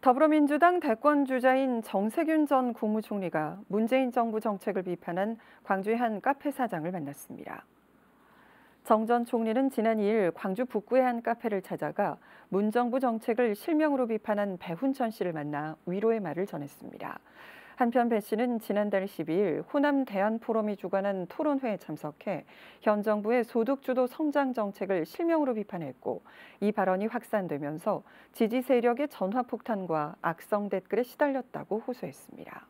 더불어민주당 대권 주자인 정세균 전 국무총리가 문재인 정부 정책을 비판한 광주의 한 카페 사장을 만났습니다. 정 전 총리는 지난 2일 광주 북구의 한 카페를 찾아가 문정부 정책을 실명으로 비판한 배훈천 씨를 만나 위로의 말을 전했습니다. 한편 배 씨는 지난달 12일 호남 대한포럼이 주관한 토론회에 참석해 현 정부의 소득주도 성장 정책을 실명으로 비판했고 이 발언이 확산되면서 지지 세력의 전화폭탄과 악성 댓글에 시달렸다고 호소했습니다.